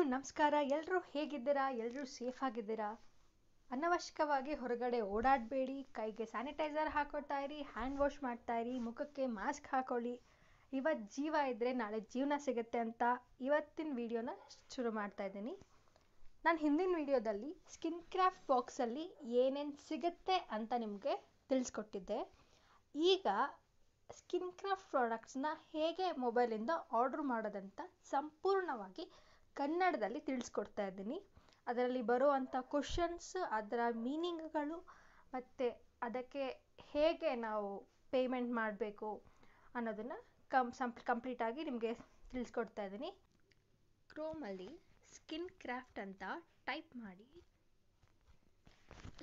ಎಲ್ರಿಗೂ ನಮಸ್ಕಾರ ಎಲ್ಲರೂ ಹೇಗಿದ್ದೀರಾ ಎಲ್ಲರೂ ಸೇಫ್ ಆಗಿದ್ದೀರಾ ಅನವಶ್ಯಕವಾಗಿ ಹೊರಗಡೆ ಓಡಾಡಬೇಡಿ ಕೈಗೆ ಸ್ಯಾನಿಟೈಸರ್ ಹಾಕೋತಾ ಇರಿ ಹ್ಯಾಂಡ್ ವಾಶ್ ಮಾಡ್ತಾ ಇರಿ ಮುಖಕ್ಕೆ ಮಾಸ್ಕ್ ಹಾಕೊಳ್ಳಿ ಇವತ್ತು ಜೀವ ಇದ್ರೆ ನಾಳೆ ಜೀವನ ಸಿಗುತ್ತೆ ಅಂತ ಇವತ್ತಿನ ವಿಡಿಯೋನ ಶುರು ಮಾಡ್ತಾ ಇದ್ದೀನಿ ನಾನು ಹಿಂದಿನ ವಿಡಿಯೋದಲ್ಲಿ ಸ್ಕಿನ್ ಕ್ರಾಫ್ಟ್ ಬಾಕ್ಸಲ್ಲಿ ಏನೇನು ಸಿಗುತ್ತೆ ಅಂತ ನಿಮಗೆ ತಿಳಿಸ್ಕೊಟ್ಟಿದ್ದೆ ಈಗ ಸ್ಕಿನ್ ಕ್ರಾಫ್ಟ್ ಪ್ರಾಡಕ್ಟ್ಸ್ನ ಹೇಗೆ ಮೊಬೈಲಿಂದ ಆರ್ಡ್ರ್ ಮಾಡೋದಂತ ಸಂಪೂರ್ಣವಾಗಿ ಕನ್ನಡದಲ್ಲಿ ತಿಳಿಸ್ಕೊಡ್ತಾ ಇದ್ದೀನಿ ಅದರಲ್ಲಿ ಬರುವಂಥ ಕ್ವಶನ್ಸ್ ಅದರ ಮೀನಿಂಗ್ಗಳು ಮತ್ತು ಅದಕ್ಕೆ ಹೇಗೆ ನಾವು ಪೇಮೆಂಟ್ ಮಾಡಬೇಕು ಅನ್ನೋದನ್ನು ಕಂಪ್ ಸಂ ಕಂಪ್ಲೀಟಾಗಿ ನಿಮಗೆ ತಿಳಿಸ್ಕೊಡ್ತಾ ಇದ್ದೀನಿ ಕ್ರೋಮಲ್ಲಿ ಸ್ಕಿನ್ ಕ್ರಾಫ್ಟ್ ಅಂತ ಟೈಪ್ ಮಾಡಿ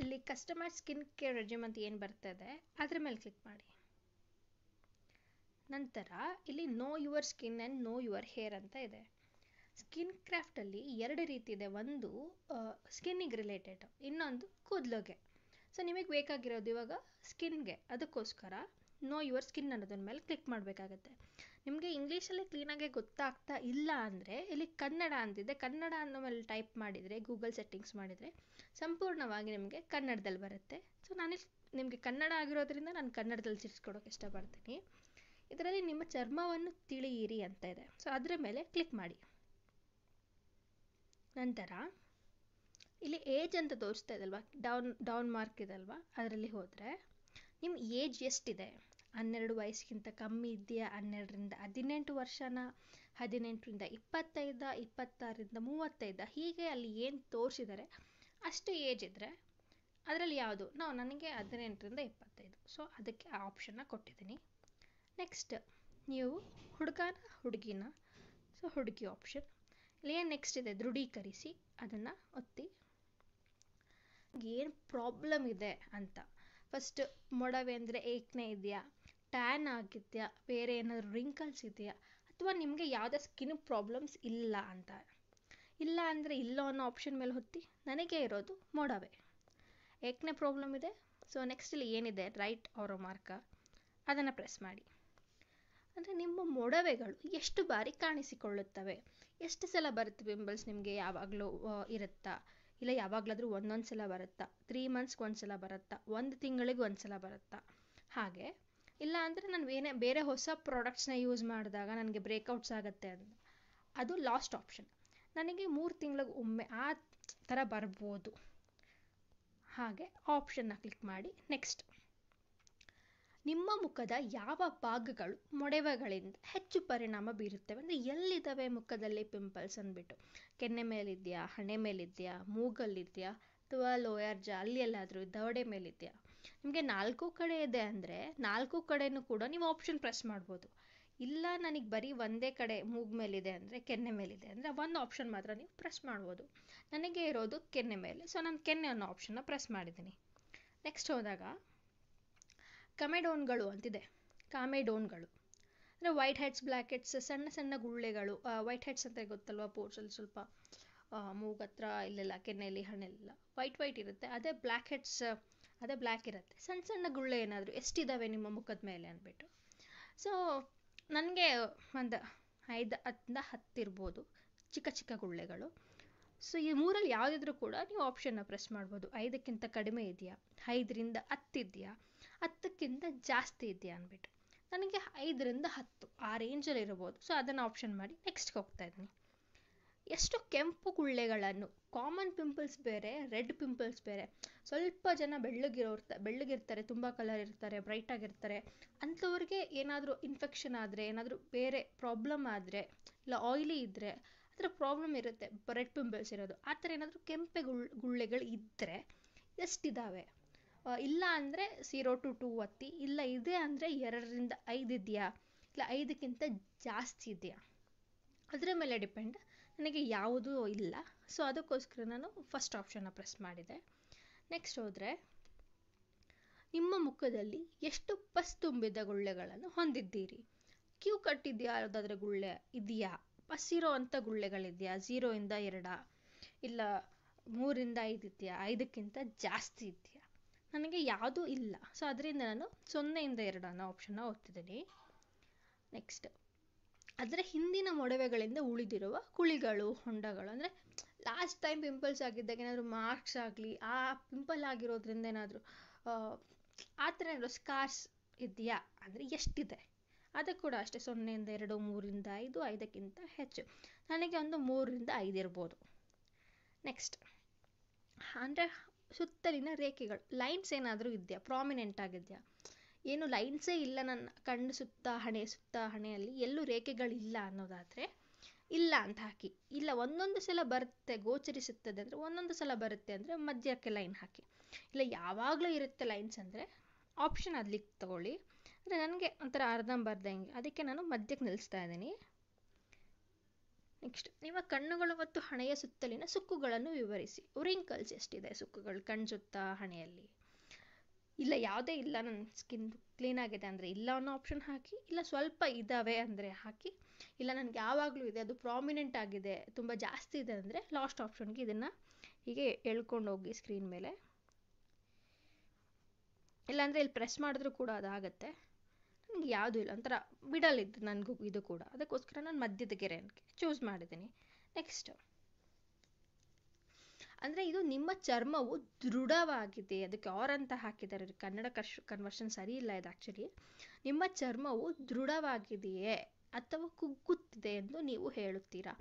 ಇಲ್ಲಿ ಕಸ್ಟಮರ್ ಸ್ಕಿನ್ ಕೇರ್ ರೆಜ್ಯೂಮ್ ಅಂತ ಏನು ಬರ್ತದೆ ಅದರ ಮೇಲೆ ಕ್ಲಿಕ್ ಮಾಡಿ ನಂತರ ಇಲ್ಲಿ know your skin and know your hair ಅಂತ ಇದೆ ಸ್ಕಿನ್ ಕ್ರಾಫ್ಟಲ್ಲಿ ಎರಡು ರೀತಿ ಇದೆ ಒಂದು ಸ್ಕಿನ್ನಿಗೆ ರಿಲೇಟೆಡ್ ಇನ್ನೊಂದು ಕೂದಲಿಗೆ ಸೊ ನಿಮಗೆ ಬೇಕಾಗಿರೋದು ಇವಾಗ ಸ್ಕಿನ್ಗೆ ಅದಕ್ಕೋಸ್ಕರ ನೋ ಯುವರ್ ಸ್ಕಿನ್ ಅನ್ನೋದ್ರ ಮೇಲೆ ಕ್ಲಿಕ್ ಮಾಡಬೇಕಾಗತ್ತೆ ನಿಮಗೆ ಇಂಗ್ಲೀಷಲ್ಲಿ ಕ್ಲೀನಾಗೆ ಗೊತ್ತಾಗ್ತಾ ಇಲ್ಲ ಅಂದರೆ ಇಲ್ಲಿ ಕನ್ನಡ ಅಂತಿದೆ ಕನ್ನಡ ಅನ್ನೋ ಮೇಲೆ ಟೈಪ್ ಮಾಡಿದರೆ ಗೂಗಲ್ ಸೆಟ್ಟಿಂಗ್ಸ್ ಮಾಡಿದರೆ ಸಂಪೂರ್ಣವಾಗಿ ನಿಮಗೆ ಕನ್ನಡದಲ್ಲಿ ಬರುತ್ತೆ ಸೊ ನಾನು ನಿಮಗೆ ಕನ್ನಡ ಆಗಿರೋದ್ರಿಂದ ನಾನು ಕನ್ನಡದಲ್ಲಿ ತಿಳಿಸ್ಕೊಡೋಕೆ ಇಷ್ಟಪಡ್ತೀನಿ ಇದರಲ್ಲಿ ನಿಮ್ಮ ಚರ್ಮವನ್ನು ತಿಳಿಯಿರಿ ಅಂತ ಇದೆ ಸೊ ಅದರ ಮೇಲೆ ಕ್ಲಿಕ್ ಮಾಡಿ ನಂತರ ಇಲ್ಲಿ ಏಜ್ ಅಂತ ತೋರಿಸ್ತಾ ಇದಲ್ವಾ ಡೌನ್ ಡೌನ್ ಮಾರ್ಕ್ ಇದಲ್ವಾ ಅದರಲ್ಲಿ ಹೋದರೆ ನಿಮ್ಮ ಏಜ್ ಎಷ್ಟಿದೆ ಹನ್ನೆರಡು ವಯಸ್ಸಿಗಿಂತ ಕಮ್ಮಿ ಇದೆಯಾ ಹನ್ನೆರಡರಿಂದ ಹದಿನೆಂಟು ವರ್ಷನ ಹದಿನೆಂಟರಿಂದ ಇಪ್ಪತ್ತೈದ ಇಪ್ಪತ್ತಾರರಿಂದ ಮೂವತ್ತೈದ ಹೀಗೆ ಅಲ್ಲಿ ಏನು ತೋರಿಸಿದರೆ ಅಷ್ಟು ಏಜ್ ಇದ್ದರೆ ಅದರಲ್ಲಿ ಯಾವುದು ನಾವು ನನಗೆ ಹದಿನೆಂಟರಿಂದ ಇಪ್ಪತ್ತೈದು ಸೊ ಅದಕ್ಕೆ ಆ ಆಪ್ಷನ್ನ ಕೊಟ್ಟಿದ್ದೀನಿ ನೆಕ್ಸ್ಟ್ ನೀವು ಹುಡುಗನ ಹುಡುಗಿನ ಸೊ ಹುಡುಗಿ ಆಪ್ಷನ್ ಏನು ನೆಕ್ಸ್ಟ್ ಇದೆ ದೃಢೀಕರಿಸಿ ಅದನ್ನು ಒತ್ತಿ ಏನು ಪ್ರಾಬ್ಲಮ್ ಇದೆ ಅಂತ ಫಸ್ಟ್ ಮೊಡವೆ ಅಂದರೆ ಏಕ್ನೆ ಇದೆಯಾ ಟ್ಯಾನ್ ಆಗಿದೆಯಾ ಬೇರೆ ಏನಾದರೂ ರಿಂಕಲ್ಸ್ ಇದೆಯಾ ಅಥವಾ ನಿಮಗೆ ಯಾವುದೇ ಸ್ಕಿನ್ ಪ್ರಾಬ್ಲಮ್ಸ್ ಇಲ್ಲ ಅಂತ ಇಲ್ಲ ಅಂದರೆ ಇಲ್ಲ ಅನ್ನೋ ಆಪ್ಷನ್ ಮೇಲೆ ಹೊತ್ತಿ ನನಗೆ ಇರೋದು ಮೊಡವೆ ಏಕ್ನೆ ಪ್ರಾಬ್ಲಮ್ ಇದೆ ಸೊ ನೆಕ್ಸ್ಟ್ ಇಲ್ಲಿ ಏನಿದೆ ರೈಟ್ ಅವರ ಮಾರ್ಕ ಅದನ್ನು ಪ್ರೆಸ್ ಮಾಡಿ ಅಂದರೆ ನಿಮ್ಮ ಮೊಡವೆಗಳು ಎಷ್ಟು ಬಾರಿ ಕಾಣಿಸಿಕೊಳ್ಳುತ್ತವೆ ಎಷ್ಟು ಸಲ ಬರುತ್ತೆ ಪಿಂಪಲ್ಸ್ ನಿಮಗೆ ಯಾವಾಗಲೂ ಇರುತ್ತಾ ಇಲ್ಲ ಯಾವಾಗಲಾದರೂ ಒಂದೊಂದು ಸಲ ಬರುತ್ತಾ ತ್ರೀ ಮಂತ್ಸ್ಗೆ ಒಂದು ಸಲ ಬರುತ್ತಾ ಒಂದು ತಿಂಗಳಿಗೆ ಒಂದು ಸಲ ಬರುತ್ತಾ ಹಾಗೆ ಇಲ್ಲ ಅಂದರೆ ನಾನು ಏನೇ ಬೇರೆ ಹೊಸ ಪ್ರಾಡಕ್ಟ್ಸ್ನ ಯೂಸ್ ಮಾಡಿದಾಗ ನನಗೆ ಬ್ರೇಕೌಟ್ಸ್ ಆಗುತ್ತೆ ಅಂತ ಅದು ಲಾಸ್ಟ್ ಆಪ್ಷನ್ ನನಗೆ ಮೂರು ತಿಂಗಳಿಗೆ ಒಮ್ಮೆ ಆ ಥರ ಬರ್ಬೋದು ಹಾಗೆ ಆಪ್ಷನ್ನ ಕ್ಲಿಕ್ ಮಾಡಿ ನೆಕ್ಸ್ಟ್ ನಿಮ್ಮ ಮುಖದ ಯಾವ ಭಾಗಗಳು ಮೊಡವೆಗಳಿಂದ ಹೆಚ್ಚು ಪರಿಣಾಮ ಬೀರುತ್ತವೆ ಅಂದರೆ ಎಲ್ಲಿದ್ದಾವೆ ಮುಖದಲ್ಲಿ ಪಿಂಪಲ್ಸ್ ಅಂದ್ಬಿಟ್ಟು ಕೆನ್ನೆ ಮೇಲಿದೆಯಾ ಹಣೆ ಮೇಲಿದೆಯಾ ಮೂಗಲ್ಲಿದೆಯಾ ಅಥವಾ ಲೋಯರ್ ಜಾ ಅಲ್ಲಿ ಎಲ್ಲಾದರೂ ದವಡೆ ಮೇಲಿದೆಯಾ ನಿಮಗೆ ನಾಲ್ಕು ಕಡೆ ಇದೆ ಅಂದರೆ ನಾಲ್ಕು ಕಡೆಯೂ ಕೂಡ ನೀವು ಆಪ್ಷನ್ ಪ್ರೆಸ್ ಮಾಡ್ಬೋದು ಇಲ್ಲ ನನಗೆ ಬರೀ ಒಂದೇ ಕಡೆ ಮೂಗ್ ಮೇಲಿದೆ ಅಂದರೆ ಕೆನ್ನೆ ಮೇಲಿದೆ ಅಂದರೆ ಒಂದು ಆಪ್ಷನ್ ಮಾತ್ರ ನೀವು ಪ್ರೆಸ್ ಮಾಡ್ಬೋದು ನನಗೆ ಇರೋದು ಕೆನ್ನೆ ಮೇಲೆ ಸೊ ನಾನು ಕೆನ್ನೆ ಅನ್ನೋ ಆಪ್ಷನ್ನ ಪ್ರೆಸ್ ಮಾಡಿದ್ದೀನಿ ನೆಕ್ಸ್ಟ್ ಹೋದಾಗ ಕಮೆಡೋನ್ಗಳು ಅಂತಿದೆ ಕಾಮೆಡೋನ್ಗಳು ಅಂದರೆ ವೈಟ್ ಹೆಡ್ಸ್ ಬ್ಲ್ಯಾಕ್ ಹೆಡ್ಸ್ ಸಣ್ಣ ಸಣ್ಣ ಗುಳ್ಳೆಗಳು ವೈಟ್ ಹೆಡ್ಸ್ ಅಂತ ಗೊತ್ತಲ್ವಾ ಪೋರ್ಸಲ್ಲಿ ಸ್ವಲ್ಪ ಮೂಗತ್ರ ಇಲ್ಲೆಲ್ಲ ಕೆನ್ನೆಯಲ್ಲಿ ಹಣ್ಣೆಲ್ಲ ವೈಟ್ ವೈಟ್ ಇರುತ್ತೆ ಅದೇ ಬ್ಲ್ಯಾಕ್ ಹೆಡ್ಸ್ ಅದೇ ಬ್ಲ್ಯಾಕ್ ಇರುತ್ತೆ ಸಣ್ಣ ಸಣ್ಣ ಗುಳ್ಳೆ ಏನಾದರೂ ಎಷ್ಟಿದ್ದಾವೆ ನಿಮ್ಮ ಮುಖದ ಮೇಲೆ ಅಂದ್ಬಿಟ್ಟು ಸೊ ನನಗೆ ಒಂದು ಐದು ಹತ್ತಿಂದ ಹತ್ತಿರ್ಬೋದು ಚಿಕ್ಕ ಚಿಕ್ಕ ಗುಳ್ಳೆಗಳು ಸೊ ಈ ಮೂರಲ್ಲಿ ಯಾವುದಿದ್ರೂ ಕೂಡ ನೀವು ಆಪ್ಷನ್ನ ಪ್ರೆಸ್ ಮಾಡ್ಬೋದು ಐದಕ್ಕಿಂತ ಕಡಿಮೆ ಇದೆಯಾ ಐದರಿಂದ ಹತ್ತಿದೆಯಾ ಹತ್ತಕ್ಕಿಂತ ಜಾಸ್ತಿ ಇದೆಯಾ ಅಂದ್ಬಿಟ್ಟು ನನಗೆ ಐದರಿಂದ ಹತ್ತು ಆ ರೇಂಜಲ್ಲಿ ಇರ್ಬೋದು ಸೊ ಅದನ್ನು ಆಪ್ಷನ್ ಮಾಡಿ ನೆಕ್ಸ್ಟ್ಗೆ ಹೋಗ್ತಾ ಇದ್ದೀನಿ ಎಷ್ಟು ಕೆಂಪು ಗುಳ್ಳೆಗಳನ್ನು ಕಾಮನ್ ಪಿಂಪಲ್ಸ್ ಬೇರೆ ರೆಡ್ ಪಿಂಪಲ್ಸ್ ಬೇರೆ ಸ್ವಲ್ಪ ಜನ ಬೆಳ್ಳಗಿರೋರ್ ಬೆಳ್ಳಗಿರ್ತಾರೆ ತುಂಬ ಕಲರ್ ಇರ್ತಾರೆ ಬ್ರೈಟ್ ಆಗಿರ್ತಾರೆ ಅಂಥವ್ರಿಗೆ ಏನಾದರೂ ಇನ್ಫೆಕ್ಷನ್ ಆದರೆ ಏನಾದರೂ ಬೇರೆ ಪ್ರಾಬ್ಲಮ್ ಆದರೆ ಇಲ್ಲ ಆಯ್ಲಿ ಇದ್ದರೆ ಆ ಥರ ಪ್ರಾಬ್ಲಮ್ ಇರುತ್ತೆ ರೆಡ್ ಪಿಂಪಲ್ಸ್ ಇರೋದು ಆ ಥರ ಏನಾದರೂ ಕೆಂಪೆ ಗುಳ್ ಗುಳ್ಳೆಗಳು ಇದ್ದರೆ ಎಷ್ಟಿದ್ದಾವೆ ಇಲ್ಲ ಅಂದ್ರೆ ಝೀರೋ ಟು ಟೂ ಒತ್ತಿ ಇಲ್ಲ ಇದೆ ಅಂದರೆ ಎರಡರಿಂದ ಐದು ಇದೆಯಾ ಇಲ್ಲ ಐದಕ್ಕಿಂತ ಜಾಸ್ತಿ ಇದೆಯಾ ಅದರ ಮೇಲೆ ಡಿಪೆಂಡ್ ನನಗೆ ಯಾವುದು ಇಲ್ಲ ಸೊ ಅದಕ್ಕೋಸ್ಕರ ನಾನು ಫಸ್ಟ್ ಆಪ್ಷನ್ನ ಪ್ರೆಸ್ ಮಾಡಿದೆ ನೆಕ್ಸ್ಟ್ ಹೋದರೆ ನಿಮ್ಮ ಮುಖದಲ್ಲಿ ಎಷ್ಟು ಪಸ್ ತುಂಬಿದ ಗುಳ್ಳೆಗಳನ್ನು ಹೊಂದಿದ್ದೀರಿ ಕ್ಯೂ ಕಟ್ಟಿದ್ಯಾ ಯಾವುದಾದ್ರೂ ಗುಳ್ಳೆ ಇದೆಯಾ ಇರೋ ಅಂಥ ಗುಳ್ಳೆಗಳಿದೆಯಾ ಝೀರೋಯಿಂದ ಎರಡ ಇಲ್ಲ ಮೂರಿಂದ ಐದು ಇದೆಯಾ ಐದಕ್ಕಿಂತ ಜಾಸ್ತಿ ಇದೆಯಾ ನನಗೆ ಯಾವುದೂ ಇಲ್ಲ ಸೊ ಅದರಿಂದ ನಾನು ಸೊನ್ನೆಯಿಂದ ಎರಡು ಅನ್ನೋ ಆಪ್ಷನ್ನ ಓದ್ತಿದ್ದೀನಿ ನೆಕ್ಸ್ಟ್ ಅದರ ಹಿಂದಿನ ಮೊಡವೆಗಳಿಂದ ಉಳಿದಿರುವ ಕುಳಿಗಳು ಹೊಂಡಗಳು ಅಂದರೆ ಲಾಸ್ಟ್ ಟೈಮ್ ಪಿಂಪಲ್ಸ್ ಆಗಿದ್ದಾಗ ಏನಾದರೂ ಮಾರ್ಕ್ಸ್ ಆಗಲಿ ಆ ಪಿಂಪಲ್ ಆಗಿರೋದ್ರಿಂದ ಏನಾದರೂ ಆ ಥರ ಏನಾದರೂ ಸ್ಕಾರ್ಸ್ ಇದೆಯಾ ಅಂದರೆ ಎಷ್ಟಿದೆ ಅದು ಕೂಡ ಅಷ್ಟೇ ಸೊನ್ನೆಯಿಂದ ಎರಡು ಮೂರಿಂದ ಐದು ಐದಕ್ಕಿಂತ ಹೆಚ್ಚು ನನಗೆ ಒಂದು ಮೂರರಿಂದ ಐದು ಇರ್ಬೋದು ನೆಕ್ಸ್ಟ್ ಅಂದರೆ ಸುತ್ತಲಿನ ರೇಖೆಗಳು ಲೈನ್ಸ್ ಏನಾದರೂ ಇದೆಯಾ ಪ್ರಾಮಿನೆಂಟ್ ಆಗಿದೆಯಾ ಏನು ಲೈನ್ಸೇ ಇಲ್ಲ ನನ್ನ ಕಣ್ಣು ಸುತ್ತ ಹಣೆ ಸುತ್ತ ಹಣೆಯಲ್ಲಿ ಎಲ್ಲೂ ರೇಖೆಗಳಿಲ್ಲ ಅನ್ನೋದಾದರೆ ಇಲ್ಲ ಅಂತ ಹಾಕಿ ಇಲ್ಲ ಒಂದೊಂದು ಸಲ ಬರುತ್ತೆ ಗೋಚರಿಸುತ್ತದೆ ಅಂದರೆ ಒಂದೊಂದು ಸಲ ಬರುತ್ತೆ ಅಂದರೆ ಮಧ್ಯಕ್ಕೆ ಲೈನ್ ಹಾಕಿ ಇಲ್ಲ ಯಾವಾಗಲೂ ಇರುತ್ತೆ ಲೈನ್ಸ್ ಅಂದರೆ ಆಪ್ಷನ್ ಅದಲಿಕ್ಕೆ ತಗೊಳ್ಳಿ ಅಂದರೆ ನನಗೆ ಒಂಥರ ಅರ್ಧಂಬರ್ಧ ಹಿಂಗೆ ಅದಕ್ಕೆ ನಾನು ಮಧ್ಯಕ್ಕೆ ನಿಲ್ಲಿಸ್ತಾ ಇದ್ದೀನಿ ನೆಕ್ಸ್ಟ್ ನಿಮ್ಮ ಕಣ್ಣುಗಳು ಮತ್ತು ಹಣೆಯ ಸುತ್ತಲಿನ ಸುಕ್ಕುಗಳನ್ನು ವಿವರಿಸಿ ರಿಂಕಲ್ಸ್ ಎಷ್ಟಿದೆ ಸುಕ್ಕುಗಳು ಕಣ್ಣು ಸುತ್ತ ಹಣೆಯಲ್ಲಿ ಇಲ್ಲ ಯಾವುದೇ ಇಲ್ಲ ನನ್ನ ಸ್ಕಿನ್ ಕ್ಲೀನ್ ಆಗಿದೆ ಅಂದರೆ ಇಲ್ಲ ಅನ್ನೋ ಆಪ್ಷನ್ ಹಾಕಿ ಇಲ್ಲ ಸ್ವಲ್ಪ ಇದ್ದಾವೆ ಅಂದರೆ ಹಾಕಿ ಇಲ್ಲ ನನಗೆ ಯಾವಾಗಲೂ ಇದೆ ಅದು ಪ್ರಾಮಿನೆಂಟ್ ಆಗಿದೆ ತುಂಬ ಜಾಸ್ತಿ ಇದೆ ಅಂದರೆ ಲಾಸ್ಟ್ ಆಪ್ಷನ್ಗೆ ಇದನ್ನು ಹೀಗೆ ಎಳ್ಕೊಂಡು ಹೋಗಿ ಸ್ಕ್ರೀನ್ ಮೇಲೆ ಇಲ್ಲಾಂದರೆ ಇಲ್ಲಿ ಪ್ರೆಸ್ ಮಾಡಿದ್ರೂ ಕೂಡ ಅದಾಗತ್ತೆ ನನಗೆ ಯಾವುದೂ ಇಲ್ಲ ಒಂಥರ ಇದ್ದು ನನಗೂ ಇದು ಕೂಡ ಅದಕ್ಕೋಸ್ಕರ ನಾನು ಮಧ್ಯದ ಗೆರೆಯನ್ನು ಚೂಸ್ ಮಾಡಿದ್ದೀನಿ ನೆಕ್ಸ್ಟ್ ಅಂದರೆ ಇದು ನಿಮ್ಮ ಚರ್ಮವು ದೃಢವಾಗಿದೆ ಅದಕ್ಕೆ ಆರ್ ಅಂತ ಹಾಕಿದ್ದಾರೆ ಕನ್ನಡ ಕಶ್ ಕನ್ವರ್ಷನ್ ಸರಿ ಇಲ್ಲ ಇದು ಆ್ಯಕ್ಚುಲಿ ನಿಮ್ಮ ಚರ್ಮವು ದೃಢವಾಗಿದೆಯೇ ಅಥವಾ ಕುಗ್ಗುತ್ತಿದೆ ಎಂದು ನೀವು ಹೇಳುತ್ತೀರಾ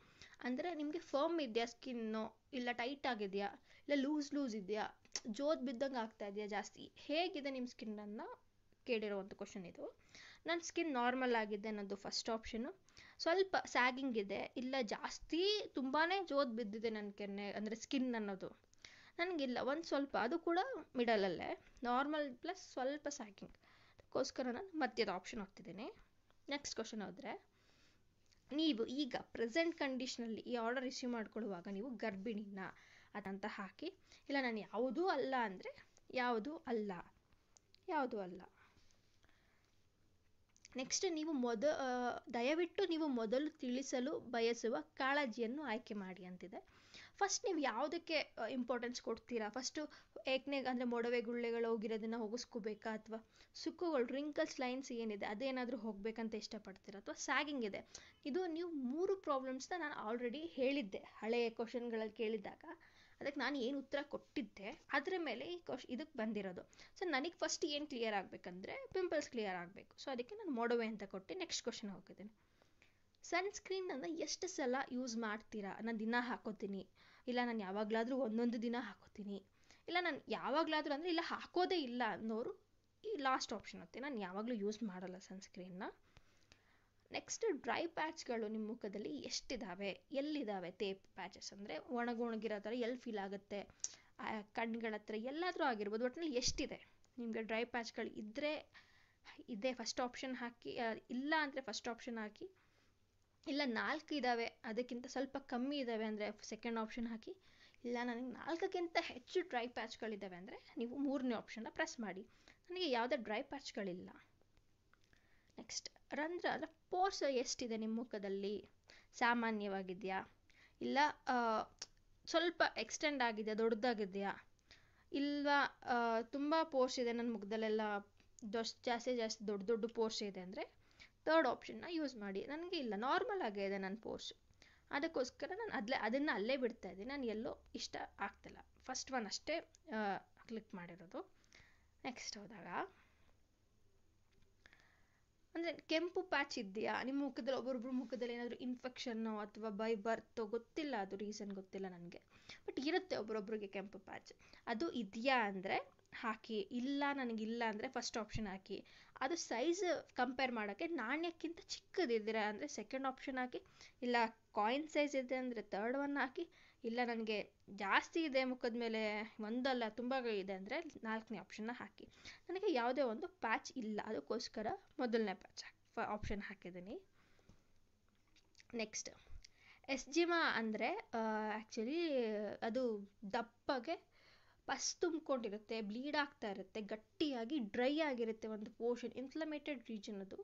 ಅಂದರೆ ನಿಮಗೆ ಫರ್ಮ್ ಇದೆಯಾ ಸ್ಕಿನ್ನು ಇಲ್ಲ ಟೈಟ್ ಆಗಿದೆಯಾ ಇಲ್ಲ ಲೂಸ್ ಲೂಸ್ ಇದೆಯಾ ಜೋತ್ ಬಿದ್ದಂಗೆ ಆಗ್ತಾ ಇದೆಯಾ ಜಾಸ್ತಿ ಹೇಗಿದೆ ನಿಮ್ಮ ಸ್ಕಿನ್ನನ್ನು ಕೇಳಿರುವಂಥ ಕ್ವಶನ್ ಇದು ನನ್ನ ಸ್ಕಿನ್ ನಾರ್ಮಲ್ ಆಗಿದೆ ನನ್ನದು ಫಸ್ಟ್ ಆಪ್ಷನು ಸ್ವಲ್ಪ ಸ್ಯಾಗಿಂಗ್ ಇದೆ ಇಲ್ಲ ಜಾಸ್ತಿ ತುಂಬಾ ಜೋದ್ ಬಿದ್ದಿದೆ ನನ್ನ ಕೆನ್ನೆ ಅಂದರೆ ಸ್ಕಿನ್ ಅನ್ನೋದು ನನಗಿಲ್ಲ ಒಂದು ಸ್ವಲ್ಪ ಅದು ಕೂಡ ಮಿಡಲಲ್ಲೇ ನಾರ್ಮಲ್ ಪ್ಲಸ್ ಸ್ವಲ್ಪ ಸ್ಯಾಗಿಂಗ್ ಅದಕ್ಕೋಸ್ಕರ ನಾನು ಮಧ್ಯದ ಆಪ್ಷನ್ ಹೋಗ್ತಿದ್ದೀನಿ ನೆಕ್ಸ್ಟ್ ಕ್ವಶನ್ ಹೋದರೆ ನೀವು ಈಗ ಪ್ರೆಸೆಂಟ್ ಕಂಡೀಷನಲ್ಲಿ ಈ ಆರ್ಡರ್ ರಿಸೀವ್ ಮಾಡ್ಕೊಳ್ಳುವಾಗ ನೀವು ಗರ್ಭಿಣಿನ ಅದಂತ ಹಾಕಿ ಇಲ್ಲ ನಾನು ಯಾವುದೂ ಅಲ್ಲ ಅಂದರೆ ಯಾವುದೂ ಅಲ್ಲ ಯಾವುದೂ ಅಲ್ಲ ನೆಕ್ಸ್ಟ್ ನೀವು ಮೊದ ದಯವಿಟ್ಟು ನೀವು ಮೊದಲು ತಿಳಿಸಲು ಬಯಸುವ ಕಾಳಜಿಯನ್ನು ಆಯ್ಕೆ ಮಾಡಿ ಅಂತಿದೆ ಫಸ್ಟ್ ನೀವು ಯಾವುದಕ್ಕೆ ಇಂಪಾರ್ಟೆನ್ಸ್ ಕೊಡ್ತೀರಾ ಫಸ್ಟು ಏಕನೇ ಅಂದರೆ ಮೊಡವೆ ಗುಳ್ಳೆಗಳು ಹೋಗಿರೋದನ್ನು ಹೋಗಿಸ್ಕೋಬೇಕಾ ಅಥವಾ ಸುಕ್ಕುಗಳು ರಿಂಕಲ್ಸ್ ಲೈನ್ಸ್ ಏನಿದೆ ಅದೇನಾದರೂ ಹೋಗಬೇಕಂತ ಇಷ್ಟಪಡ್ತೀರಾ ಅಥವಾ ಸ್ಯಾಗಿಂಗ್ ಇದೆ ಇದು ನೀವು ಮೂರು ಪ್ರಾಬ್ಲಮ್ಸ್ನ ನಾನು ಆಲ್ರೆಡಿ ಹೇಳಿದ್ದೆ ಹಳೆಯ ಕ್ವಶನ್ಗಳಲ್ಲಿ ಕೇಳಿದಾಗ ಅದಕ್ಕೆ ನಾನು ಏನು ಉತ್ತರ ಕೊಟ್ಟಿದ್ದೆ ಅದರ ಮೇಲೆ ಈ ಕ್ವಶ್ ಇದಕ್ಕೆ ಬಂದಿರೋದು ಸೊ ನನಗೆ ಫಸ್ಟ್ ಏನು ಕ್ಲಿಯರ್ ಆಗಬೇಕಂದ್ರೆ ಪಿಂಪಲ್ಸ್ ಕ್ಲಿಯರ್ ಆಗಬೇಕು ಸೊ ಅದಕ್ಕೆ ನಾನು ಮೊಡವೆ ಅಂತ ಕೊಟ್ಟು ನೆಕ್ಸ್ಟ್ ಕ್ವಶನ್ ಹೋಗಿದ್ದೀನಿ ಸನ್ಸ್ಕ್ರೀನನ್ನು ಎಷ್ಟು ಸಲ ಯೂಸ್ ಮಾಡ್ತೀರಾ ನಾನು ದಿನ ಹಾಕೋತೀನಿ ಇಲ್ಲ ನಾನು ಯಾವಾಗಲಾದರೂ ಒಂದೊಂದು ದಿನ ಹಾಕೋತೀನಿ ಇಲ್ಲ ನಾನು ಯಾವಾಗಲಾದರೂ ಅಂದರೆ ಇಲ್ಲ ಹಾಕೋದೇ ಇಲ್ಲ ಅನ್ನೋರು ಈ ಲಾಸ್ಟ್ ಆಪ್ಷನ್ ಅತ್ತೆ ನಾನು ಯಾವಾಗಲೂ ಯೂಸ್ ಮಾಡಲ್ಲ ಸನ್ಸ್ಕ್ರೀನ್ನ ನೆಕ್ಸ್ಟ್ ಡ್ರೈ ಪ್ಯಾಚ್ಗಳು ನಿಮ್ಮ ಮುಖದಲ್ಲಿ ಎಷ್ಟಿದ್ದಾವೆ ಎಲ್ಲಿದ್ದಾವೆ ತೇಪ್ ಪ್ಯಾಚಸ್ ಅಂದರೆ ಒಣಗೊಣಗಿರೋ ಥರ ಎಲ್ಲಿ ಫೀಲ್ ಆಗುತ್ತೆ ಕಣ್ಗಳ ಹತ್ರ ಎಲ್ಲಾದರೂ ಆಗಿರ್ಬೋದು ಒಟ್ಟಿನಲ್ಲಿ ಎಷ್ಟಿದೆ ನಿಮಗೆ ಡ್ರೈ ಪ್ಯಾಚ್ಗಳು ಇದ್ದರೆ ಇದೆ ಫಸ್ಟ್ ಆಪ್ಷನ್ ಹಾಕಿ ಇಲ್ಲ ಅಂದರೆ ಫಸ್ಟ್ ಆಪ್ಷನ್ ಹಾಕಿ ಇಲ್ಲ ನಾಲ್ಕು ಇದ್ದಾವೆ ಅದಕ್ಕಿಂತ ಸ್ವಲ್ಪ ಕಮ್ಮಿ ಇದ್ದಾವೆ ಅಂದರೆ ಸೆಕೆಂಡ್ ಆಪ್ಷನ್ ಹಾಕಿ ಇಲ್ಲ ನನಗೆ ನಾಲ್ಕಕ್ಕಿಂತ ಹೆಚ್ಚು ಡ್ರೈ ಪ್ಯಾಚ್ಗಳಿದ್ದಾವೆ ಅಂದರೆ ನೀವು ಮೂರನೇ ಆಪ್ಷನ್ನ ಪ್ರೆಸ್ ಮಾಡಿ ನನಗೆ ಯಾವುದೇ ಡ್ರೈ ಪ್ಯಾಚ್ಗಳಿಲ್ಲ ನೆಕ್ಸ್ಟ್ ರಂಧ್ರ ಅಂದರೆ ಪೋರ್ಸ್ ಎಷ್ಟಿದೆ ನಿಮ್ಮ ಮುಖದಲ್ಲಿ ಸಾಮಾನ್ಯವಾಗಿದೆಯಾ ಇಲ್ಲ ಸ್ವಲ್ಪ ಎಕ್ಸ್ಟೆಂಡ್ ಆಗಿದೆಯಾ ದೊಡ್ಡದಾಗಿದೆಯಾ ಇಲ್ಲವಾ ತುಂಬ ಪೋರ್ಸ್ ಇದೆ ನನ್ನ ಮುಖದಲ್ಲೆಲ್ಲ ದೊಸ್ ಜಾಸ್ತಿ ಜಾಸ್ತಿ ದೊಡ್ಡ ದೊಡ್ಡ ಪೋರ್ಸ್ ಇದೆ ಅಂದರೆ ತರ್ಡ್ ಆಪ್ಷನ್ನ ಯೂಸ್ ಮಾಡಿ ನನಗೆ ಇಲ್ಲ ನಾರ್ಮಲ್ ಆಗೇ ಇದೆ ನನ್ನ ಪೋರ್ಸ್ ಅದಕ್ಕೋಸ್ಕರ ನಾನು ಅದೇ ಅದನ್ನು ಅಲ್ಲೇ ಬಿಡ್ತಾ ಇದ್ದೀನಿ ನಾನು ಎಲ್ಲೋ ಇಷ್ಟ ಆಗ್ತಿಲ್ಲ ಫಸ್ಟ್ ಒನ್ ಅಷ್ಟೇ ಕ್ಲಿಕ್ ಮಾಡಿರೋದು ನೆಕ್ಸ್ಟ್ ಹೋದಾಗ ಅಂದರೆ ಕೆಂಪು ಪ್ಯಾಚ್ ಇದೆಯಾ ನಿಮ್ಮ ಮುಖದಲ್ಲಿ ಒಬ್ಬೊಬ್ಬರ ಮುಖದಲ್ಲಿ ಏನಾದರೂ ಇನ್ಫೆಕ್ಷನ್ ಅಥವಾ ಬೈ ಬರ್ತು ಗೊತ್ತಿಲ್ಲ ಅದು ರೀಸನ್ ಗೊತ್ತಿಲ್ಲ ನನಗೆ ಬಟ್ ಇರುತ್ತೆ ಒಬ್ಬರೊಬ್ರಿಗೆ ಕೆಂಪು ಪ್ಯಾಚ್ ಅದು ಇದೆಯಾ ಅಂದರೆ ಹಾಕಿ ಇಲ್ಲ ಇಲ್ಲ ಅಂದರೆ ಫಸ್ಟ್ ಆಪ್ಷನ್ ಹಾಕಿ ಅದು ಸೈಜ್ ಕಂಪೇರ್ ಮಾಡೋಕ್ಕೆ ನಾಣ್ಯಕ್ಕಿಂತ ಚಿಕ್ಕದಿದ್ದೀರಾ ಅಂದರೆ ಸೆಕೆಂಡ್ ಆಪ್ಷನ್ ಹಾಕಿ ಇಲ್ಲ ಕಾಯಿನ್ ಸೈಜ್ ಇದೆ ಅಂದರೆ ತರ್ಡ್ ಒನ್ ಹಾಕಿ ಇಲ್ಲ ನನಗೆ ಜಾಸ್ತಿ ಇದೆ ಮುಖದ ಮೇಲೆ ಒಂದಲ್ಲ ತುಂಬ ಇದೆ ಅಂದರೆ ನಾಲ್ಕನೇ ಆಪ್ಷನ್ನ ಹಾಕಿ ನನಗೆ ಯಾವುದೇ ಒಂದು ಪ್ಯಾಚ್ ಇಲ್ಲ ಅದಕ್ಕೋಸ್ಕರ ಮೊದಲನೇ ಪ್ಯಾಚ್ ಆಪ್ಷನ್ ಹಾಕಿದ್ದೀನಿ ನೆಕ್ಸ್ಟ್ ಎಸ್ ಜಿಮಾ ಅಂದರೆ ಆ್ಯಕ್ಚುಲಿ ಅದು ದಪ್ಪಗೆ ಪಸ್ ತುಂಬ್ಕೊಂಡಿರುತ್ತೆ ಬ್ಲೀಡ್ ಆಗ್ತಾ ಇರುತ್ತೆ ಗಟ್ಟಿಯಾಗಿ ಡ್ರೈ ಆಗಿರುತ್ತೆ ಒಂದು ಪೋರ್ಷನ್ ಇನ್ಫ್ಲಮೇಟೆಡ್ ರೀಜನ್ ಅದು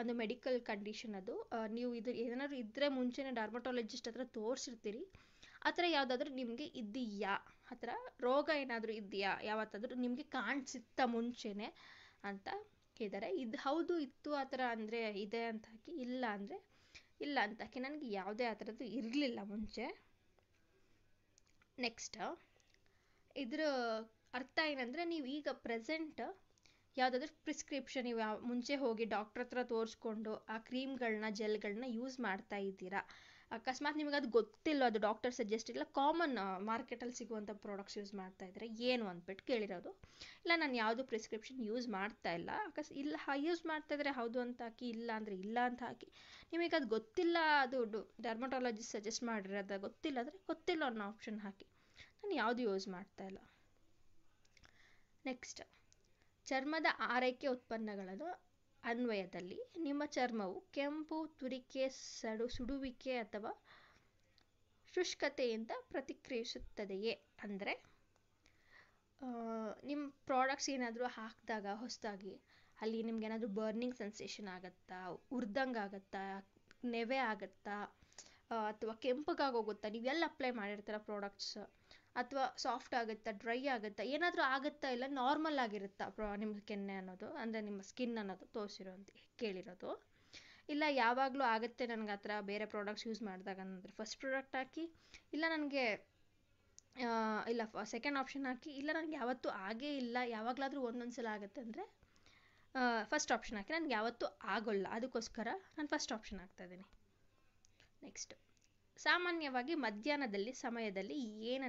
ಒಂದು ಮೆಡಿಕಲ್ ಕಂಡೀಷನ್ ಅದು ನೀವು ಇದು ಏನಾದ್ರು ಇದ್ದರೆ ಮುಂಚೆನೇ ಡರ್ಮಟಾಲಜಿಸ್ಟ್ ಹತ್ರ ತೋರಿಸಿರ್ತೀರಿ ಆ ಥರ ಯಾವುದಾದ್ರೂ ನಿಮಗೆ ಇದೆಯಾ ಆ ಥರ ರೋಗ ಏನಾದರೂ ಇದೆಯಾ ಯಾವತ್ತಾದರೂ ನಿಮಗೆ ಕಾಣಿಸುತ್ತಾ ಮುಂಚೆನೆ ಅಂತ ಕೇಳಿದ್ದಾರೆ ಇದು ಹೌದು ಇತ್ತು ಆ ಥರ ಅಂದರೆ ಇದೆ ಅಂತ ಇಲ್ಲ ಅಂದರೆ ಇಲ್ಲ ಅಂತ ಹಾಕಿ ನನಗೆ ಯಾವುದೇ ಆ ಥರದ್ದು ಇರಲಿಲ್ಲ ಮುಂಚೆ ನೆಕ್ಸ್ಟ್ ಇದ್ರ ಅರ್ಥ ಏನಂದರೆ ನೀವು ಈಗ ಪ್ರೆಸೆಂಟ್ ಯಾವುದಾದ್ರೂ ಪ್ರಿಸ್ಕ್ರಿಪ್ಷನ್ ನೀವು ಮುಂಚೆ ಹೋಗಿ ಡಾಕ್ಟ್ರ್ ಹತ್ರ ತೋರಿಸ್ಕೊಂಡು ಆ ಕ್ರೀಮ್ಗಳನ್ನ ಜೆಲ್ಗಳನ್ನ ಯೂಸ್ ಮಾಡ್ತಾ ಇದ್ದೀರಾ ಅಕಸ್ಮಾತ್ ನಿಮಗೆ ಅದು ಗೊತ್ತಿಲ್ಲ ಅದು ಡಾಕ್ಟರ್ ಸಜೆಸ್ಟ್ ಇಲ್ಲ ಕಾಮನ್ ಮಾರ್ಕೆಟಲ್ಲಿ ಸಿಗುವಂಥ ಪ್ರಾಡಕ್ಟ್ಸ್ ಯೂಸ್ ಮಾಡ್ತಾ ಇದ್ರೆ ಏನು ಅಂದ್ಬಿಟ್ಟು ಕೇಳಿರೋದು ಇಲ್ಲ ನಾನು ಯಾವುದು ಪ್ರಿಸ್ಕ್ರಿಪ್ಷನ್ ಯೂಸ್ ಮಾಡ್ತಾ ಇಲ್ಲ ಅಕಸ್ ಇಲ್ಲ ಯೂಸ್ ಮಾಡ್ತಾ ಇದ್ರೆ ಹೌದು ಅಂತ ಹಾಕಿ ಇಲ್ಲ ಅಂದರೆ ಇಲ್ಲ ಅಂತ ಹಾಕಿ ನಿಮಗೆ ಅದು ಗೊತ್ತಿಲ್ಲ ಅದು ಡರ್ಮಟಾಲಜಿಸ್ಟ್ ಸಜೆಸ್ಟ್ ಮಾಡಿರೋದು ಗೊತ್ತಿಲ್ಲ ಅಂದರೆ ಗೊತ್ತಿಲ್ಲ ಅನ್ನೋ ಆಪ್ಷನ್ ಹಾಕಿ ನಾನು ಯಾವುದು ಯೂಸ್ ಮಾಡ್ತಾ ಇಲ್ಲ ನೆಕ್ಸ್ಟ್ ಚರ್ಮದ ಆರೈಕೆ ಉತ್ಪನ್ನಗಳನ್ನು ಅನ್ವಯದಲ್ಲಿ ನಿಮ್ಮ ಚರ್ಮವು ಕೆಂಪು ತುರಿಕೆ ಸಡು ಸುಡುವಿಕೆ ಅಥವಾ ಶುಷ್ಕತೆಯಿಂದ ಪ್ರತಿಕ್ರಿಯಿಸುತ್ತದೆಯೇ ಅಂದರೆ ನಿಮ್ಮ ಪ್ರಾಡಕ್ಟ್ಸ್ ಏನಾದರೂ ಹಾಕಿದಾಗ ಹೊಸದಾಗಿ ಅಲ್ಲಿ ಏನಾದರೂ ಬರ್ನಿಂಗ್ ಸೆನ್ಸೇಷನ್ ಆಗುತ್ತಾ ಉರಿದಂಗೆ ಆಗುತ್ತಾ ನೆವೆ ಆಗುತ್ತಾ ಅಥವಾ ಕೆಂಪಗಾಗಿ ಹೋಗುತ್ತಾ ಎಲ್ಲಿ ಅಪ್ಲೈ ಮಾಡಿರ್ತೀರ ಪ್ರಾಡಕ್ಟ್ಸ್ ಅಥವಾ ಸಾಫ್ಟ್ ಆಗುತ್ತಾ ಡ್ರೈ ಆಗುತ್ತಾ ಏನಾದರೂ ಆಗುತ್ತಾ ಇಲ್ಲ ನಾರ್ಮಲ್ ಆಗಿರುತ್ತಾ ಪ್ರಾ ನಿಮ್ಮ ಕೆನ್ನೆ ಅನ್ನೋದು ಅಂದರೆ ನಿಮ್ಮ ಸ್ಕಿನ್ ಅನ್ನೋದು ತೋರಿಸಿರೋ ಅಂತ ಕೇಳಿರೋದು ಇಲ್ಲ ಯಾವಾಗಲೂ ಆಗುತ್ತೆ ನನಗೆ ಆ ಬೇರೆ ಪ್ರಾಡಕ್ಟ್ಸ್ ಯೂಸ್ ಮಾಡಿದಾಗ ಅಂದರೆ ಫಸ್ಟ್ ಪ್ರಾಡಕ್ಟ್ ಹಾಕಿ ಇಲ್ಲ ನನಗೆ ಇಲ್ಲ ಸೆಕೆಂಡ್ ಆಪ್ಷನ್ ಹಾಕಿ ಇಲ್ಲ ನನಗೆ ಯಾವತ್ತೂ ಆಗೇ ಇಲ್ಲ ಯಾವಾಗಲಾದರೂ ಒಂದೊಂದು ಸಲ ಆಗುತ್ತೆ ಅಂದರೆ ಫಸ್ಟ್ ಆಪ್ಷನ್ ಹಾಕಿ ನನಗೆ ಯಾವತ್ತೂ ಆಗೋಲ್ಲ ಅದಕ್ಕೋಸ್ಕರ ನಾನು ಫಸ್ಟ್ ಆಪ್ಷನ್ ಹಾಕ್ತಾ ಇದ್ದೀನಿ ನೆಕ್ಸ್ಟ್ ಸಾಮಾನ್ಯವಾಗಿ ಮಧ್ಯಾಹ್ನದಲ್ಲಿ ಸಮಯದಲ್ಲಿ ಏನು